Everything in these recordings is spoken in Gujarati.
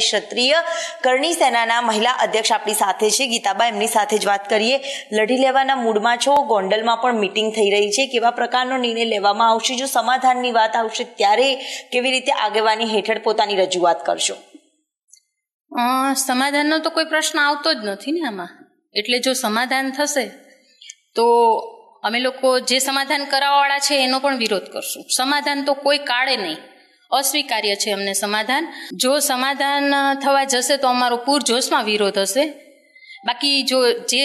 ક્ષત્રિય કરણી સેનાના મહિલા અધ્યક્ષ આપણી સાથે છે ગીતાબા એમની સાથે જ વાત કરીએ લડી લેવાના મૂડમાં છો ગોંડલમાં પણ મિટિંગ થઈ રહી છે કેવા પ્રકારનો નિર્ણય લેવામાં આવશે જો સમાધાનની વાત આવશે ત્યારે કેવી રીતે આગેવાની હેઠળ પોતાની રજૂઆત કરશો સમાધાનનો તો કોઈ પ્રશ્ન આવતો જ નથી ને આમાં એટલે જો સમાધાન થશે તો અમે લોકો જે સમાધાન કરાવવાળા છે એનો પણ વિરોધ કરશું સમાધાન તો કોઈ કાળે નહીં અસ્વીકાર્ય છે અમને સમાધાન જો સમાધાન થવા જશે તો અમારો પૂરજોશમાં વિરોધ હશે બાકી જો જે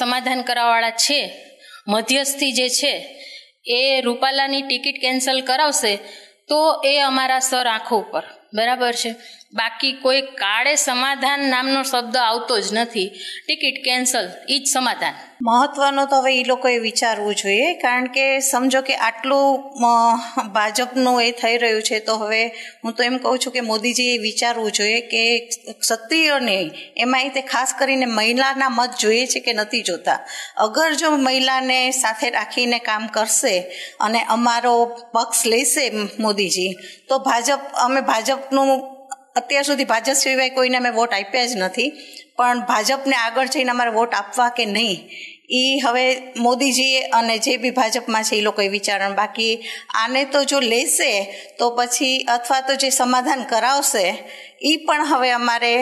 સમાધાન કરાવવાળા છે મધ્યસ્થી જે છે એ રૂપાલાની ટિકિટ કેન્સલ કરાવશે તો એ અમારા સર આંખો ઉપર બરાબર છે બાકી કોઈ કાળે સમાધાન નામનો શબ્દ આવતો જ નથી ટિકિટ કેન્સલ એ જ સમાધાન મહત્વનું તો હવે એ લોકોએ વિચારવું જોઈએ કારણ કે સમજો કે આટલું ભાજપનું એ થઈ રહ્યું છે તો હવે હું તો એમ કહું છું કે મોદીજીએ વિચારવું જોઈએ કે ક્ષત્રિયોને એમાં તે ખાસ કરીને મહિલાના મત જોઈએ છે કે નથી જોતા અગર જો મહિલાને સાથે રાખીને કામ કરશે અને અમારો પક્ષ લેશે મોદીજી તો ભાજપ અમે ભાજપ ભાજપનું અત્યાર સુધી ભાજપ સિવાય કોઈને અમે વોટ આપ્યા જ નથી પણ ભાજપને આગળ જઈને અમારે વોટ આપવા કે નહીં એ હવે મોદીજીએ અને જે બી ભાજપમાં છે એ લોકોએ વિચારણ બાકી આને તો જો લેશે તો પછી અથવા તો જે સમાધાન કરાવશે એ પણ હવે અમારે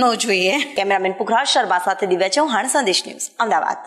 ન જોઈએ કેમેરામેન પુઘરાજ શર્મા સાથે દિવ્યા ચૌહાણ સંદેશ ન્યૂઝ અમદાવાદ